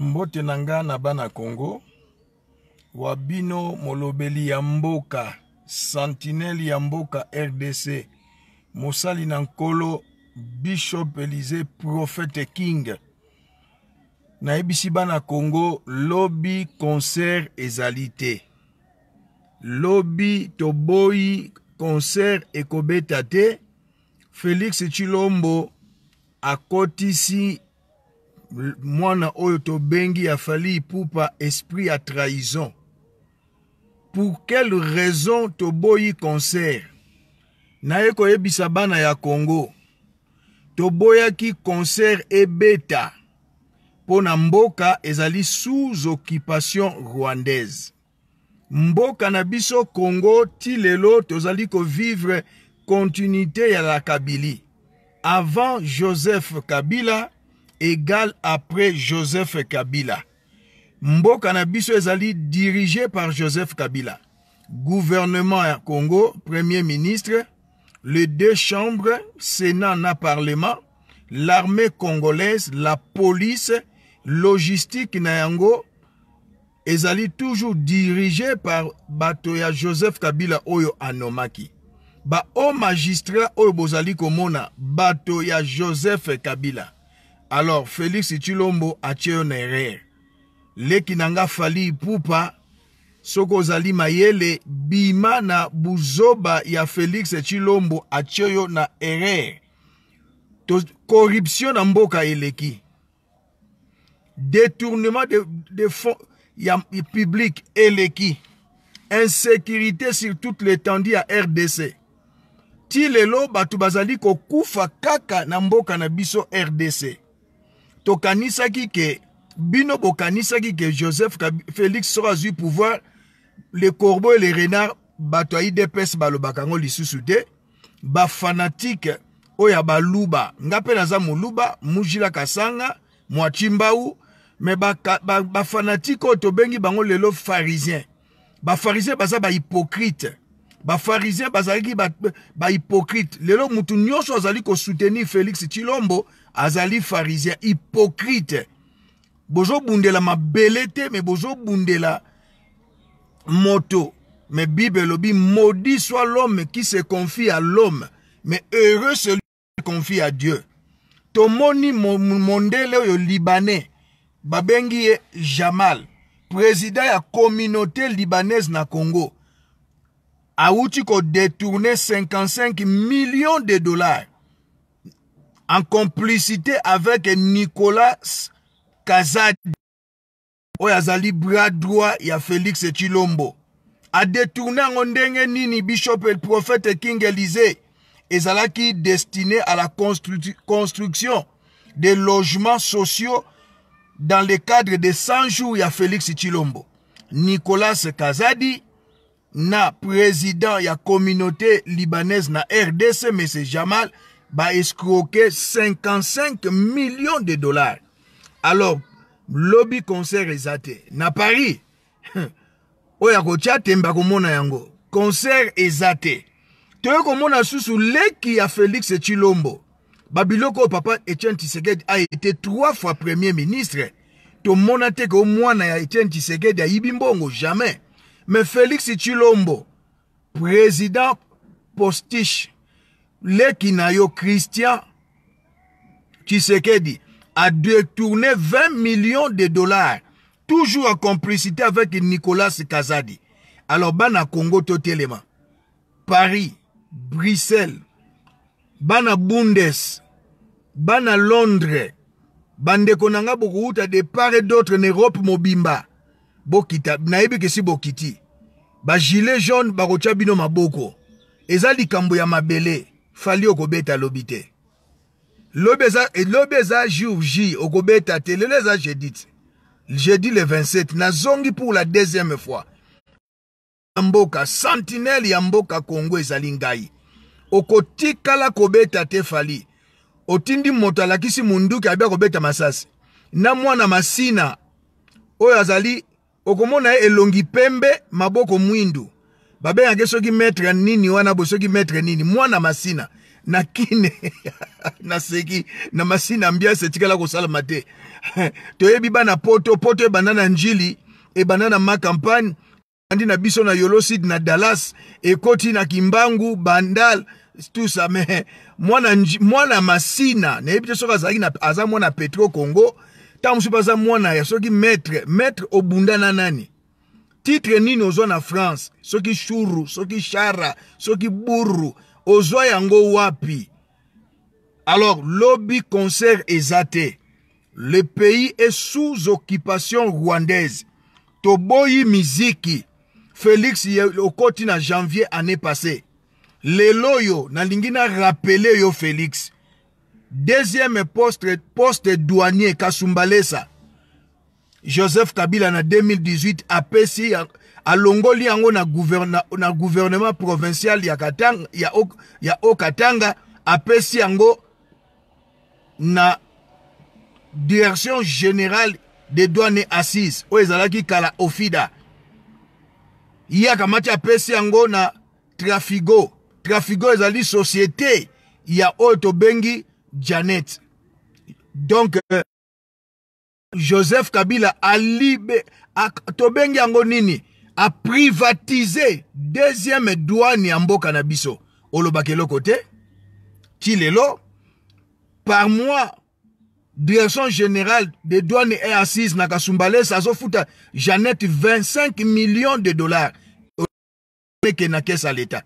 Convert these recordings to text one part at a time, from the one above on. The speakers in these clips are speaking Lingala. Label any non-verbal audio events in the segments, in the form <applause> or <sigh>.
mbote na nga na bana kongo wa bino molobeli ya mboka sentinele ya mboka rdc mosali na nkolo bishop elize prophete king nayebisi bana kongo lobi concert ezali te lobi toboyi concert ekobeta te félix chilombo akotisi mwana oyo tobengi afali pupa esprit ya trahison pour quelle raison toboyi concert naye koyebisa bana ya congo toboyaki concert ebeta mpo na mboka ezali sous occupation rwandaise mboka na biso congo ti lelo tozali kovivre continuité ya la kabili avant joseph kabila Égal après Joseph Kabila. Mboka na ezali dirigé par Joseph Kabila. Gouvernement à Congo, premier ministre, les deux chambres, Sénat et parlement, l'armée congolaise, la police, logistique na yango ezali toujours dirigé par Batoya Joseph Kabila oyo anomaki. Ba o magistrat oyo bozali komona Batoya Joseph Kabila. Alors Félix Chilombo na nerere leki na nga fali Pupa, Soko Zali mayele bima na buzoba ya félix chilombo a yo na erreur corruption na mboka eleki détournement de, fonds ya public eleki insécurité sur toute l'étendue à rdc ti lelo bato bazali kokufa kaka na mboka na biso rdc tokanisaki ke bino bokanisaki ke joseph félix soko azwi pouvoir le corbeau et le renard bato ya idps balobaka yango lisusu te bafanatike oyo ya baluba nga mpe naza moluba mujila kasanga mwachi mbau me bafanatike ba, ba oyo tobengi bango lelo pharisien bafarisien baza bahypocrite bafarisien bazalaki bahypocrite ba lelo motu nyonso azali kosoutenir félix chilombo azali pharisien hypocrite bozobundela mabele te me bozobundela moto me bible elobi maudit soit l'homme qui se confie à l'homme mais heureux celui qui se confie à dieu tomoni mondele oyo libanais babengi ye jamal président ya communauté libanaise na congo awuti kodetourne 55 millions de dollars en complicité avec Nicolas Kazadi oya zali bras droit a Félix Chilombo A en ngondenge nini bishop et le prophète King qui est destiné à la construction des logements sociaux dans le cadre des 100 jours a Félix Chilombo Nicolas Kazadi na président la communauté libanaise na RDC mais c'est Jamal baescroqué 55 millions de dollars alors lobi concert eza te na paris <laughs> oyo akotia temba komona yango concert eza te toye komona susu leki ya félix chilombo babiloko oyo papa etienne tisekedi aete trois fois premier ministre tomona te ke mwana ya etienne tisekedi ayibi mbongo jamais mais félix chilombo président postiche qui na yo christian dit, a détourné 20 millions de dollars toujours en complicité avec nicolas kazadi alors à congo totalement, paris bruxelles bana bundes à londres ban Konanga, bokouta de part et d'autres en europe mobimba bokita naïbe que si bokiti Gilet jaune bakotya bino maboko eza likambo ya mabele fali okobeta lobi te lobi eza eh, lobi eza jour j okobeta te lelo eza jeudi te jeudi le 27 nazongi pour la deuxième fois mboka sentinele ya mboka kongo ezali ngai okotikala kobeta te fali otindi moto alakisi munduki abia kobeta masasi na mwana masina oyo azali okomona ye elongi pembe maboko mwindu babengaki soki maître nini wana bo soki maître nini mwana masina na kine <laughs> na seki na masina mbiasi etikala kosalama te <laughs> toyebi bana poto poto ebanda na njili ebanda na makampagne ebandi na biso na yolosid na dallas ekoti na kimbangu bandal tusa me <laughs> mwana, mwana masina nayebi te soki azalaki aza mwana petro congo ntango mosusu mpe aza mwana ya soki maître maître obunda na nani titre nini ozwa na france soki shuru soki shara soki buru ozwa yango wapi alors lobi concert eza te le pays est sous occupation rwandaise toboyi miziki félix okoti na janvier année passée lelo oyo nalingi narapele yo félix deuxième poste, poste douanier kasumbalesa joseph kabila na 2018 apesi alongoli yango na, guverna, na gouvernement provincial ya, Katanga, ya, o, ya okatanga apesi yango na direction générale de douane assise oyo ezalaki kala ofida ye akamati apesi yango na trafigo trafigo ezali société ya oyo tobengi janet donc euh, joseph kabila alibe tobengi yango nini aprivatize deuxième douane ya mboka na biso olobaka eloko te ti lelo par mois direction générale de douane et assise na kasumbalesa azofuta janete 25 millions de dollars ekee na kese ya leta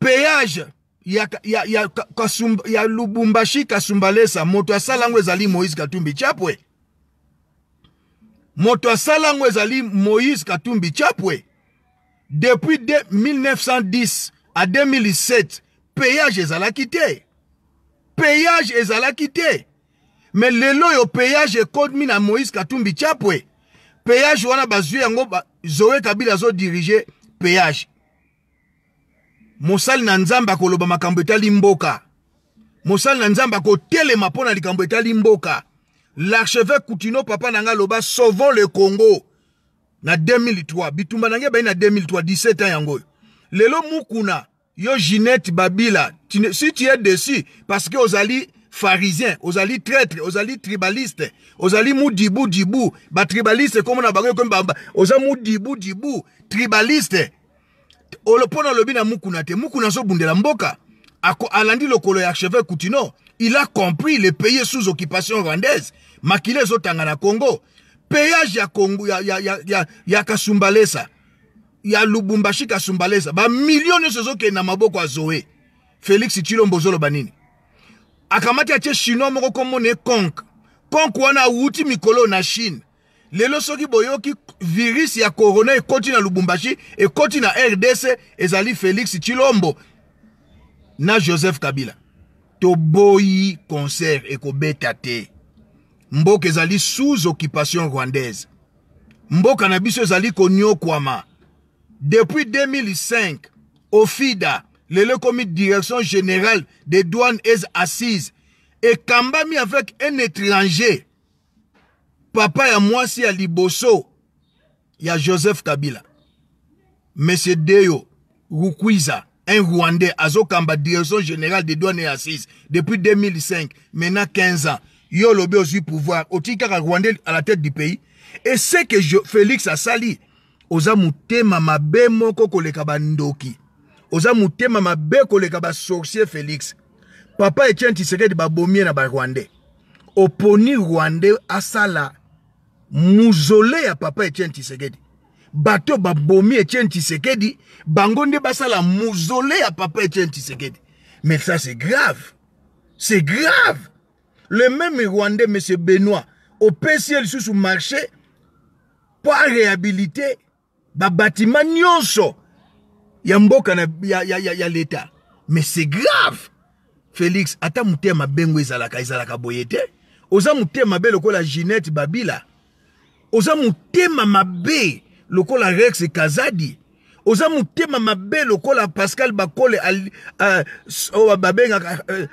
péage ya, ya, ya, kasumba, ya lubumbashi kasumbalesa moto asala yango ezali moïse katumbi chapwe moto asala yango ezali moïse katumbi chapwe depuis de 1910 à 2007 payage ezalaki te payage ezalaki te me lelo oyo payage ekomi na moïse katumbi chapwe payage wana bazwi yango ba, zoe kabila azodirige payage mosali na nzambe akoloba makambo etali mboka mosali na nzambe akotelema mpo na likambo etali mboka l'archevêque kutino papa na ngai aloba sauvons le congo na 2003 bitumba na ngai ebai na 2003 17 ans yango oyo lelo mukuna yo ginette babila tine, si tu es desi parce que ozali pharisien ozali traître ozali tribaliste ozali mudibu dibu batribaliste komona bango ekomi oza mudibu dibu tribaliste mpona olobi na mukuna te mukuna azobundela mboka ako, alandi lokolo ya archevêque coutinor il a compris le pays sous occupation rwandaise makila ezotanga na congo payage ya, Congo, ya, ya, ya, ya, ya kasumbalesa ya lubumbashi kasumbalesa bamilio nyonso ezokende na maboko ya zoe félix chilombo ozoloba nini akamati atie chinois moko komona conk conk wana awuti mikolo na chine lelo soki boyoki virisi ya korona ekoti na lubumbashi ekoti na rdc ezali félix chilombo na joseph kabila toboyi concert ekobeta te mboka ezali sous occupation rwandaise mboka na biso ezali koniokwama depuis 2005 ofida lelo ekomi direction générale des douanes et assises ekambami avec un étranger papa ya mwasi ya liboso il y a Joseph Kabila, Monsieur Deyo, Rukwiza, un Rwandais, Azokamba, direction générale des douanes et assises, depuis 2005, maintenant 15 ans, yo lobe au pouvoir, au Tikara Rwandais à la tête du pays, et c'est que Félix a sali, oza Mama be moko koleka Osa oza mama Mama kole sorcier Félix, papa Etienne Tshisekedi de na ba Rwandais, oponi Rwandais sala. muzole ya papa etienne tisekedi bato babomi etienne tisekedi bango nde basala muzole ya papa etienne tisekedi mais ça c'est grave c'est grave le même rwandais monsieur benoît opesi ye lisusu marché mpo aréhabilite babatima nyonso ya mboka na, ya, ya, ya, ya leta mais c'est grave félix ata motema bengo ezalaka ezalaka boye te oza motema be lokola ginette babila oza motema mabe lokola rex kazadi oza motema mabe lokola pascal bakole euh, oyo babengaka euh,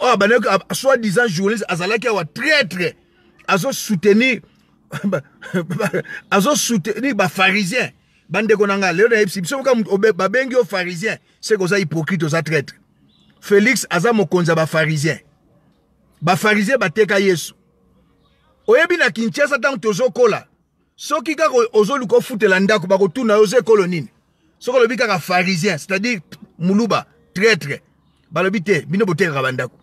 oyo bandeki soi disant journaliste azalaki awa traître azosoutenir <laughs> azosoutenir bafarisien bandeko na ngai lelo nayebisi biso moka babengi yo pharisien seke oza hypocrite oza traître félix aza mokonzi ya bafarisien bafarisien bateka yesu oyebi na kinshasa ntango tozokola soki kaka ozoluka ofutela ndako bakotuna yo oza ekolo nini soki olobi kaka pharisien c'est-à-dire muluba traître balobi te bino botekaka bandako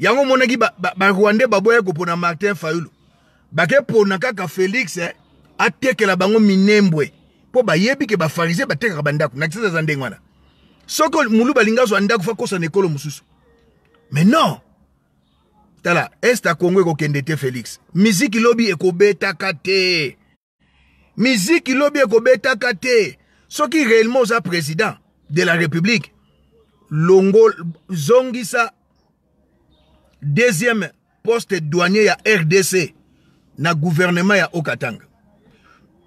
yango omonaki barwandais ba, ba baboya kopona martin fayulu bakepona kaka félix eh, atekela bango minembwe mpo bayebi ke bafarisien batekaka bandako na kisasa eza ndenge wana soki muluba alingi azwa ndako fakosana ekolo mosusu mais non tala este congo ekokende te félix miziki lobi ekobetaka te miziki lobi ekobetaka te soki réellement oza président de la république longo zongisa deuxième poste douanier ya rdc na gouvernement ya okatanga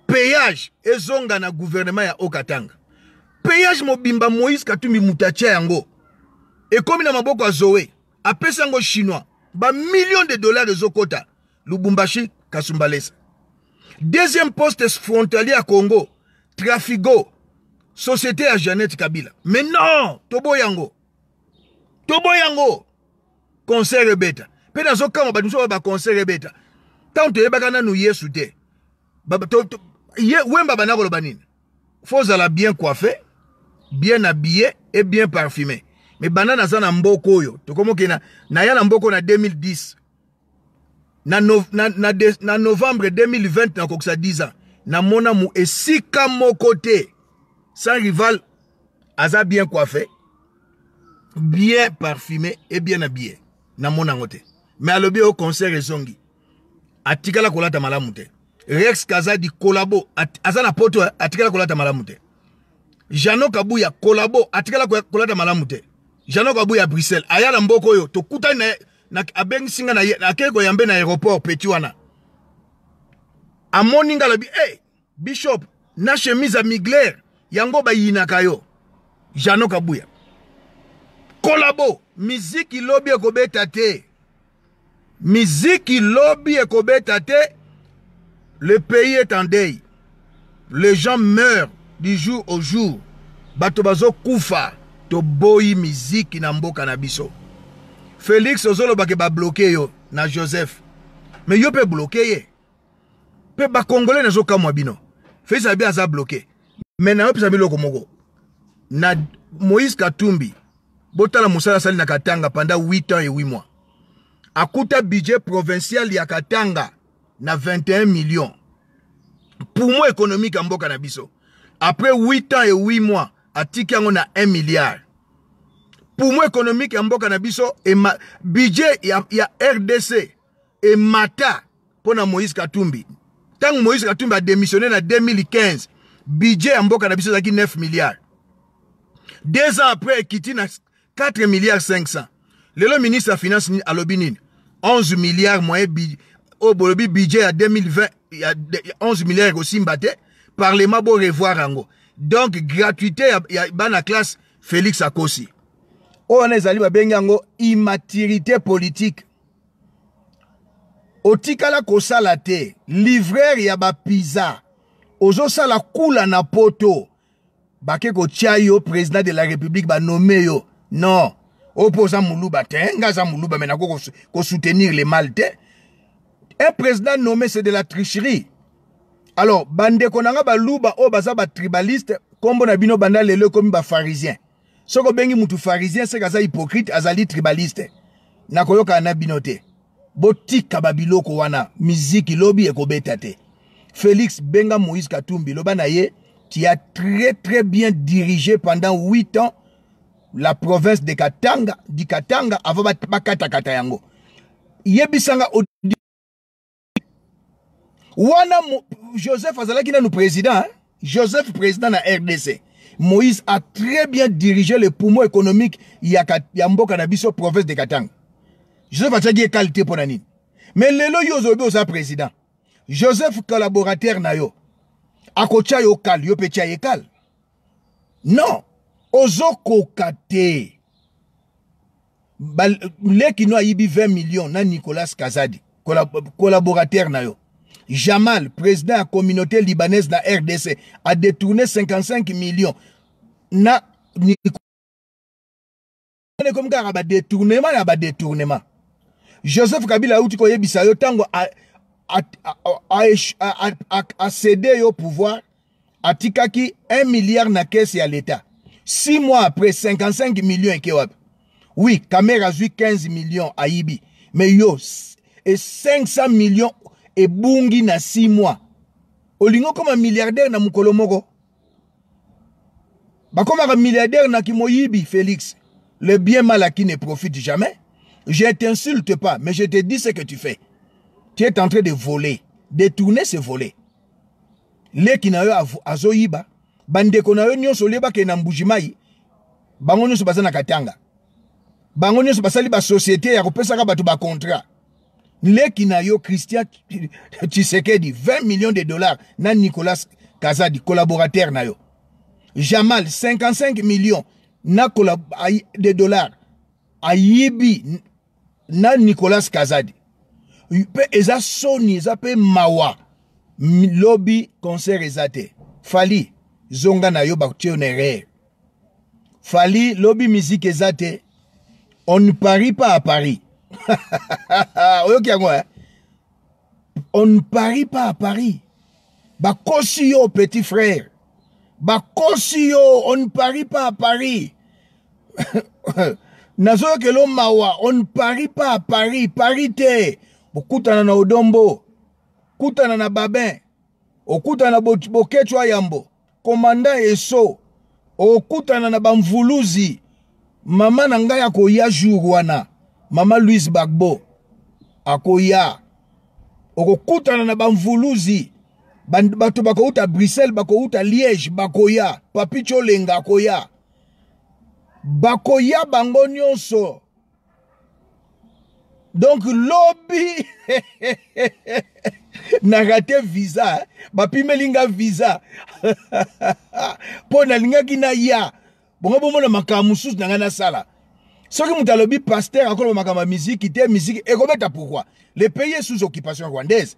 payage ezonga na gouvernement ya okatanga payage mobimba moïse katumbi mutu atia yango ekómi na maboko ya zoe apesi yango chinois millions de dollars de zokota lubumbashi kasumbalesa deuxième poste frontalier à congo trafigo société à Jeannette kabila mais non Toboyango. yango Tobo yango concert pena mpe nazokamba ba mosusu nous baconcert y ntango toyebaka nanu yesu te wemba banda koloba Faut bien coiffé bien habillé et bien parfumé mais banana ça na yo. oyo tokomokena naya na mboka mboko na 2010 na, no, na, na, de, na novembre 2020 nakokisa 10 ans mona mu esika mo côté, sans rival aza bien coiffé bien parfumé et bien habillé namona mona Mais Mais alobi au concert ezongi atikala kolata malamute. Rex rex di kolabo aza na poto eh, atikala kolata malamute. jano kabuya kolabo atikala kolata malamu janoko abuya ya bruxelles aya na mboka oyo tokutani na ye abengisi nga na ye akei koyambe na aéroport peti wana amoni nga alobi e eh, hey, bishop na chemise ya migler yango bayinaka yo jano kabuya kolabo miziki lobi ekobeta te miziki lobi ekobeta te le pays est en deuil les gens meurent du jour au jour bato bazokufa toboyi miziki na mboka na biso félix ozolobaki babloke yo na joseph me yo mpe bloke ye mpe bakongole nazokamwa bino félix abi aza bloke me nayopesa biloko moko na moïse katumbi botala mosala asali na katanga panda 8 ans et 8 mois akuta budget provincial ya katanga na 21 million pour moi économique ya mboka na biso après 8 ans et 8 mois atiki yango na 1 milliard Pour moi économique ya mboka na biso budget ya, rdc et Mata Pona moïse katumbi Tant moïse katumbi démissionné na 2015 budget ya mboka na biso 9 milliards. deux ans après ekiti na 4 milliards. 500 Le ministre de la finance alobinine 11 milliards. moyen budget ya 2020 ya 11 milliards. aussi mbaté parlement revoir revoir. donc gratuité ya, ya bana classe félix akosi oyo wana ezali babengi yango immaturité politique otikala kosala te livreur ya bapiza ozosala kula na poto bake kotia yo président de la république banome yo non oyo mpo oza moluba te nga aza moluba me nako kosoutenir le mal te un président nommé c'est de la tricherie alors bande konanga ba baluba oyo baza tribaliste, kombo na bino banda komi ba pharisien. Soko bengi mutu pharisien, se hypocrite azali tribaliste nakoyoka na bino te botika babiloko wana miziki lobi ekobeta te félix benga moïse katumbi loba na qui a très très bien dirigé pendant 8 ans la province de katanga di katanga avant bakatakata yango yebisanga wana Joseph azalaki nanu président hein? Joseph président na RDC Moïse a très bien dirigé le poumon économique a ya mboka province de Katanga Joseph a ye qualité pour na Mais le lelo yo osa président Joseph collaborateur na yo Akocha yo kal, yo mpe tya a non Ozo te Il yibi a 20 millions na Nicolas Kazadi collaborateur na yo Jamal, président de la communauté libanaise dans la RDC, a détourné 55 millions. Na, comme détournement. Joseph Kabila tango a cédé au pouvoir atikaki 1 milliard na caisse à l'état. Six mois après 55 millions et Oui, Kamera a 15 millions à Ibi. Mais yo, et 500 millions ebungi na 6 mois comme un milliardaire na mokolo moko un milliardaire na kimoyibi félix le bien malaki ne profite jamais je t'insulte pas mais je te dis ce que tu fais tu es en train de voler détourner ce volet qui na yo azoyiba ko na yo nyonso ba ke na mbujimai bango nyonso basa na katanga bango nyonso basali société ya kopesaka bato contrat. leki na yo christian tshisekedi 20 millions de dollars na nicolas kazadi collaborateur na yo jamal 55 millions na de dollars ayibi na nicolas kazadi mpe eza soni eza mpe mawa lobi concert eza te fali zonga na yo batie yo na erreur fali lobi miziki eza te on ne parie pas à paris <laughs> oyoki yango eh? on ne parie pas à paris bakosi yo petit frère bakosi yo on ne parie pas à paris <laughs> nazoyokela mawa on ne parie pas à paris paris te bokutana na odombo kutana na babin okutana bokecwa yambo komanda eso okutana na bamvuluzi mama na ngai akoya jour wana mama louise bagbo akoya okokutana na bamvuluzi bato bakouta bruxelles bakouta liège bakoya papi tyolenga akoya bakoya bango nyonso donc lobi <laughs> narate visa bapimeli nga visa mpo <laughs> nalingaki na ya bongo bomona makambo mosusu na ngai nasala soki moto alobi paster akoloba makambo ya miziki te miziki ekobeta pourkui le pays e sous occupation rwandaise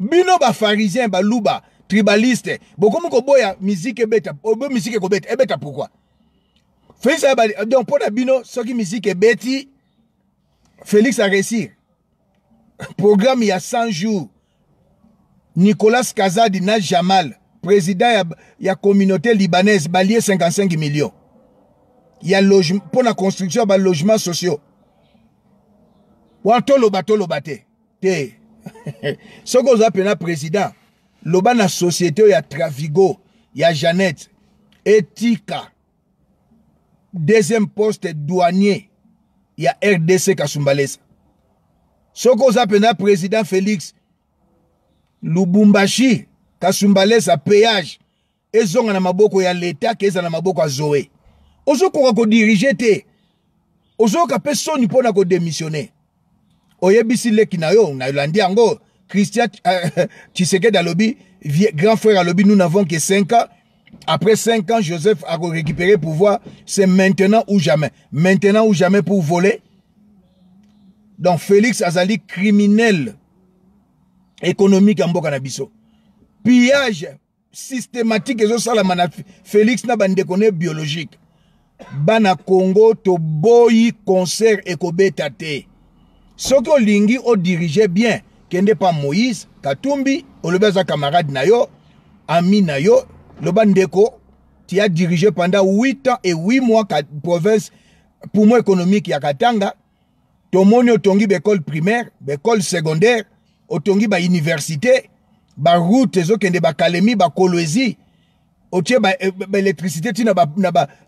bino bafarisien baluba tribaliste bokomi koboya miziki ebeta obo miziki ekobeta ebeta pourkui félix donc mpo na bino soki miziki ebeti félix aresir programme ya 100 jours nicolas kazadi na jamal président ya, ya communauté libanaise balie 55 millions ya logement mpo na construction ya balogement sociaux wana toloba toloba te te <laughs> soki oza pena président loba na société oyo ya travigo ya janet etika deuxième poste douanier ya rdc kasumbalesa soki oza pena président félix lubumbashi kasumbalesa péage ezonga na maboko ya leta keza na maboko ya zoe ozokoka kodirige te ozoyoka mpe soni mpo na kodemissione oyebisi leki na yo nalandi yango christian euh, <laughs> tshisekedi alobi grand frère alobi nous n'avons que 5 ans après 5 ans joseph akorécupérer pouvoir c'est maintenant ou jamais maintenant ou jamais pour voler donc félix azali criminel économique ya mboka na biso pillage systématique ezosalama na félix na bandeko ne biologique bana kongo toboyi concert ekobeta te soki olingi odirige bien kende pa moïse katumbi olobi aza camarade na yo ami na yo loba ndeko ti adirige pendant 8 ans et 8 mois ka province poumon économique ya katanga tomoni otongi baekole primaire baekole secondaire otongi bauniversité baroute ezokende bakalemi bakolwezi otie baelektricité eh, ti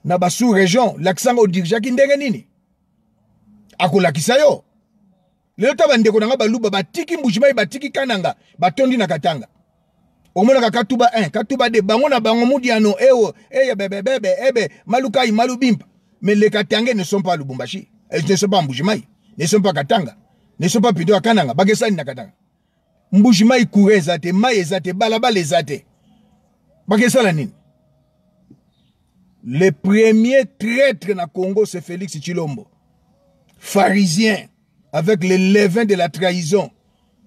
na basous région lakisanga odirigaki ndenge nini akolakisa yo lelo ta bandeko nanga baluba batiki mbujimai batiki kananga batondi na katanga omonaka katuba 1 katuba 2 bango na bango mudiano ewo eh, oh, eye eh, bebebebe ebe malukai malubimpa mais les katangais ne sont pas lubumbashi ne sont pas mbujimai ne sont pas katanga ne sont pas pido ya kananga bakesani na katanga mbujimai kure eza te mai eza te balabala eza te bakesala nini Le premier traître na Congo, c'est Félix Chilombo. Pharisien, avec le levain de la trahison.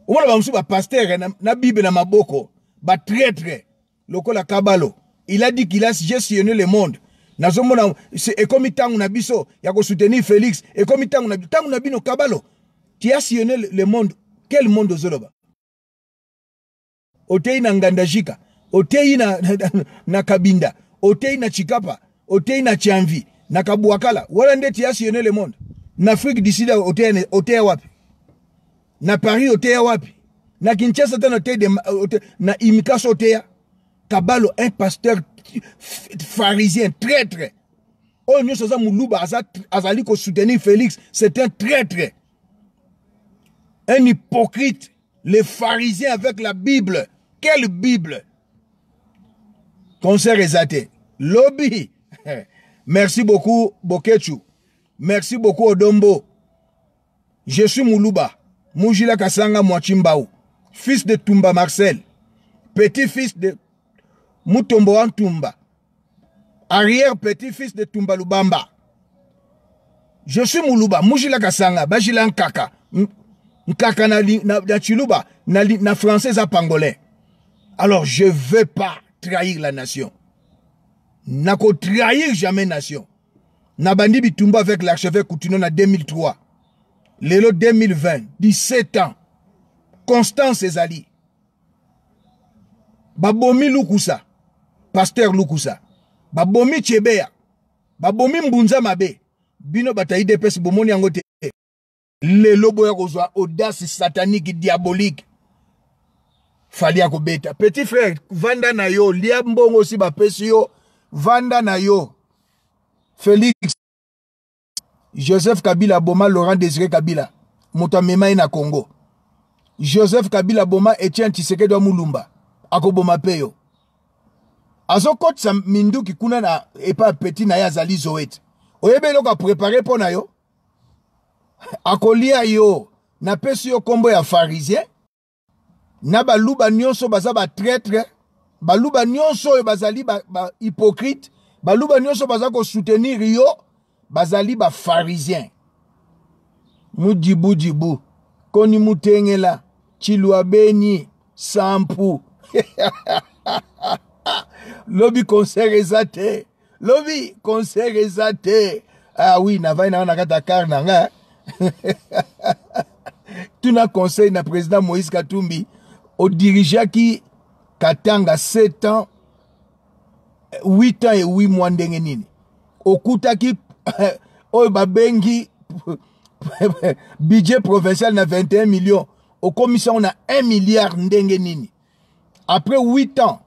Au moins, le pasteur, na Bible, na Maboko, ba traître, lokola Kabalo. Il a dit qu'il a gestionné le monde. Na nazomona ekomi ntango na biso ya soutenu félix ekomi ntango na biso ntango na bino kabalo a sione le monde quel monde ozoloba otei na ngandajika otei na, Nakabinda, <laughs> na, na kabinda otei na chikapa otei na chamvi na kabuakala wala ndeti yasi le monde na Afrique du Sud otei wapi na Paris otei wapi na Kinshasa tena otei de otea, na imikaso otei kabalo un pasteur pharisien traître oyo nous aza moluba azali soutenir félix c'est un traître un hypocrite les pharisien avec la bible quelle bible concert s'est <laughs> Merci beaucoup, Bokechu. Merci beaucoup, Odombo. Je suis Moulouba, Moujila Kasanga Mouachimbaou. fils de Tumba Marcel, petit-fils de Mutombo Tumba, arrière-petit-fils de Tumba Lubamba. Je suis Moulouba, Moujila Kasanga, Bajila Nkaka, Nkaka na, na, na Chiluba, na, na à Pangolais. Alors je ne veux pas trahir la nation. nako trahir jamais nation nabandi bitumba avec l'archevêque Coutinho na 2003 lelo 2020 17 ans constance ezali babomi lukusa paster lukusa babomi chebeya babomi mbunza mabe bino bata idps bomoni yango te lelo boya kozwa audace satanique diabolique fali ya kobeta petit frère vanda na yo lia mbongo osi bapesi yo vanda na yo félix joseph kabila aboma laurent désiré kabila moto amema ye na congo joseph kabila aboma etienne tshisekedi wa mulumba akoboma mpe yo azokɔtisa minduki kuna na epai ya peti na ye azali zoete oyebi eloko aprepare mpo na yo akolia yo napesi yo nkombo ya farisien na baluba nyonso baza batretre baluba nyonso so bazali ba ba baluba nyonso baza soutenir yo bazali mudibu dibu koni mutengela chilwa beni sampu <laughs> lobi conseil eza lobi conseil eza ah oui na wana kati ya kar na nga <laughs> tuna conseil na président moïse katumbi qui katanga 7 ans 8 ans et 8 mois ndenge Au Koutaki, au <laughs> babengi <laughs> budget provincial na 21 millions Au on a 1 milliard ndenge nini après 8 ans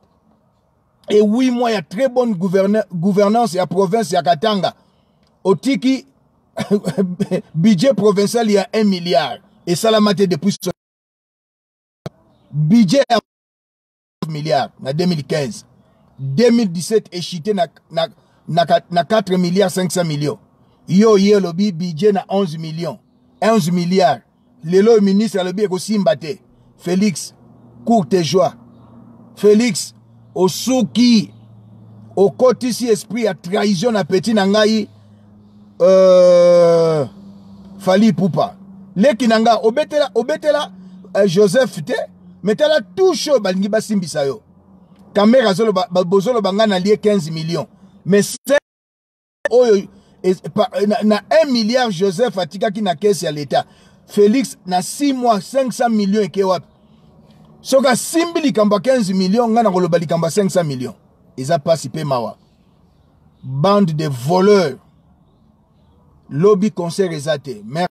et 8 mois il y a très bonne gouvernance la province ya katanga Au Tiki, <laughs> budget provincial il y a 1 milliard Et ça te depuis budget à milliards en 2015 2017 échité na, na, 4 milliards 500 millions yo yo budget na 11 millions 11 milliards le lo ministre lobi ko te félix courte Félix joie félix côté ici esprit à trahison na petit na euh, fali le na obetela, obetela euh, joseph te me tala tushe oyo oh, balingi basimbisa yo kamere bozoloba ngai nalie 15 million me oyo na 1 milliard joseph atikaki na kese ya leta félix na 6 mois 500 million eke wapi soki asimbi likambo ya 15 million ngai nakoloba likambo ya 500 million eza mpasi mpe mawa bande de voleur lobi concert eza te